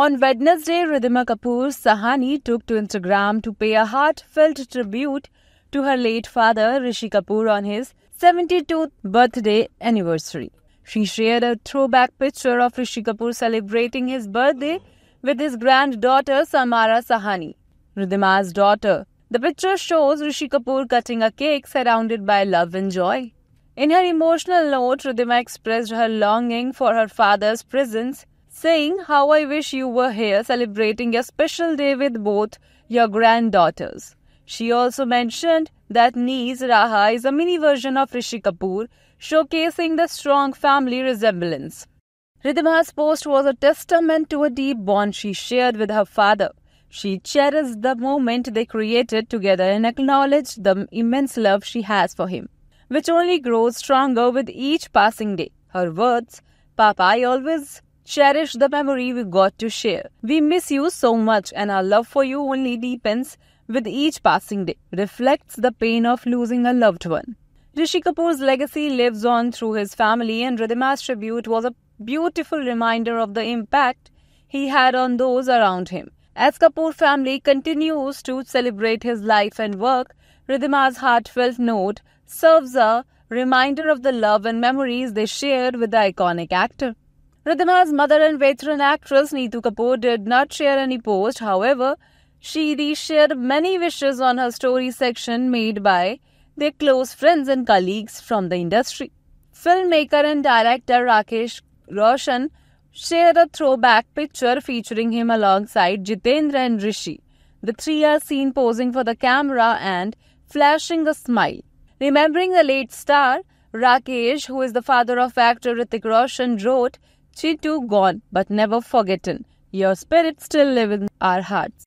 On Wednesday, Ridhima Kapoor Sahani took to Instagram to pay a heartfelt tribute to her late father, Rishi Kapoor, on his 72th birthday anniversary. She shared a throwback picture of Rishi Kapoor celebrating his birthday with his granddaughter Samara Sahani, Ridhima's daughter. The picture shows Rishi Kapoor cutting a cake surrounded by love and joy. In her emotional note, Ridhima expressed her longing for her father's presence saying how I wish you were here celebrating your special day with both your granddaughters. She also mentioned that niece Raha is a mini version of Rishi Kapoor, showcasing the strong family resemblance. Ridhima's post was a testament to a deep bond she shared with her father. She cherished the moment they created together and acknowledged the immense love she has for him, which only grows stronger with each passing day. Her words, Papa, I always Cherish the memory we got to share. We miss you so much, and our love for you only deepens with each passing day. Reflects the pain of losing a loved one. Rishi Kapoor's legacy lives on through his family, and Ridhima's tribute was a beautiful reminder of the impact he had on those around him. As Kapoor family continues to celebrate his life and work, Ridhima's heartfelt note serves a reminder of the love and memories they shared with the iconic actor. Ridhima's mother and veteran actress Neetu Kapoor did not share any post. However, she reshared many wishes on her story section made by their close friends and colleagues from the industry. Filmmaker and director Rakesh Roshan shared a throwback picture featuring him alongside Jitendra and Rishi. The three are seen posing for the camera and flashing a smile. Remembering the late star, Rakesh, who is the father of actor Ritik Roshan, wrote, she too gone but never forgotten. Your spirit still lives in our hearts.